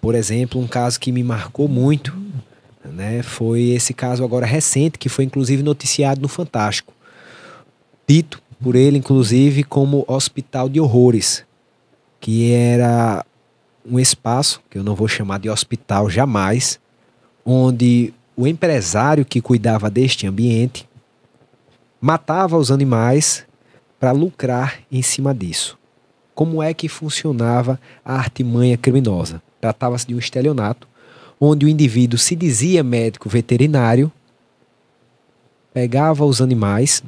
Por exemplo, um caso que me marcou muito né, foi esse caso agora recente, que foi inclusive noticiado no Fantástico. Dito por ele, inclusive, como Hospital de Horrores, que era um espaço, que eu não vou chamar de hospital jamais, onde o empresário que cuidava deste ambiente matava os animais para lucrar em cima disso. Como é que funcionava a artimanha criminosa? Tratava-se de um estelionato, onde o indivíduo se dizia médico veterinário, pegava os animais,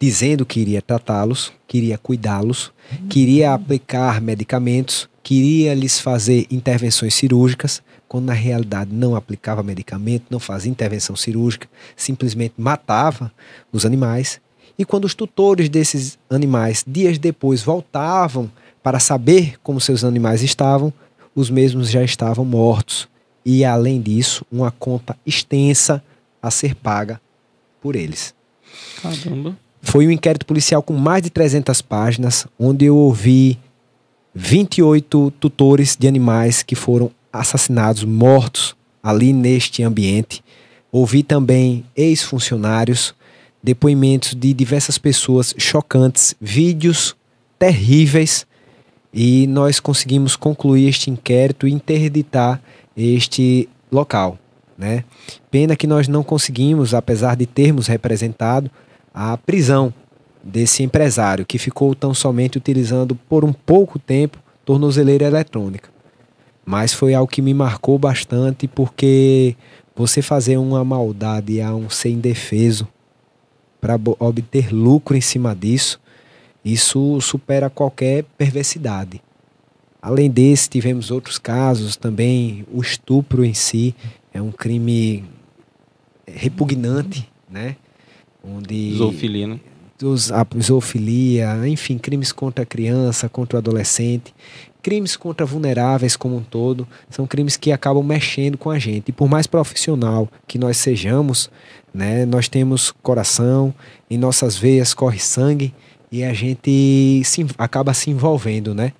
dizendo que iria tratá-los, queria cuidá-los, queria aplicar medicamentos, queria lhes fazer intervenções cirúrgicas, quando na realidade não aplicava medicamento, não fazia intervenção cirúrgica, simplesmente matava os animais. E quando os tutores desses animais, dias depois, voltavam para saber como seus animais estavam, os mesmos já estavam mortos, e além disso, uma conta extensa a ser paga por eles. Caramba. Foi um inquérito policial com mais de 300 páginas, onde eu ouvi 28 tutores de animais que foram assassinados, mortos ali neste ambiente. Ouvi também ex-funcionários, depoimentos de diversas pessoas chocantes, vídeos terríveis e nós conseguimos concluir este inquérito e interditar este local. Né? Pena que nós não conseguimos, apesar de termos representado, a prisão desse empresário que ficou tão somente utilizando por um pouco tempo tornozeleira eletrônica. Mas foi algo que me marcou bastante porque você fazer uma maldade a um ser indefeso para obter lucro em cima disso isso supera qualquer perversidade. Além desse, tivemos outros casos também. O estupro em si é um crime é, repugnante, né? Onde zoofilia, né? Dos, a zoofilia, enfim, crimes contra a criança, contra o adolescente, crimes contra vulneráveis como um todo, são crimes que acabam mexendo com a gente. E por mais profissional que nós sejamos, né, nós temos coração, em nossas veias corre sangue, e a gente se, acaba se envolvendo, né?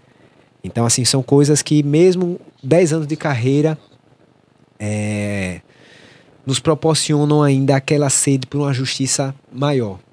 Então, assim, são coisas que mesmo 10 anos de carreira é, nos proporcionam ainda aquela sede por uma justiça maior.